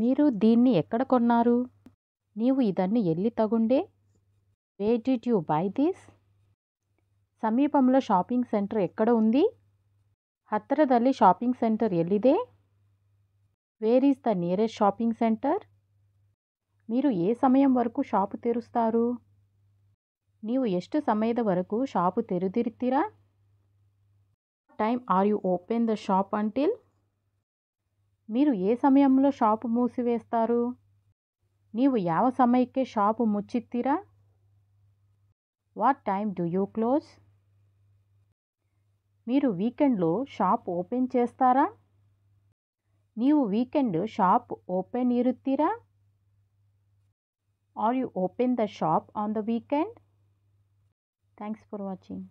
మీరు దీన్ని ఎక్కడ కొన్నారు నీవు ఇదన్ని ఎల్లి తగుండే where did you buy this సమీపంలో షాపింగ్ సెంటర్ ఎక్కడ ఉంది హత్తరదల్లి షాపింగ్ సెంటర్ ఎల్లిదే where is the nearest shopping centre మీరు ఏ సమయం వరకు షాపు తెరుస్తారు నీవు ಎಷ್ಟು సమయద వరకు షాపు ತೆರೆದಿರ್ತೀರಾ time are you open the shop until మీరు ఏ సమయంలో షాపు మూసివేస్తారు నీవు యావ సమయకే షాపు ముచ్చిత్తీరా what time do you close మీరు వీకెండ్లో షాప్ ఓపెన్ చేస్తారా నీవు వీకెండ్ షాప్ ఓపెన్ ఇరుత్తీరా are you open the shop on the weekend thanks for watching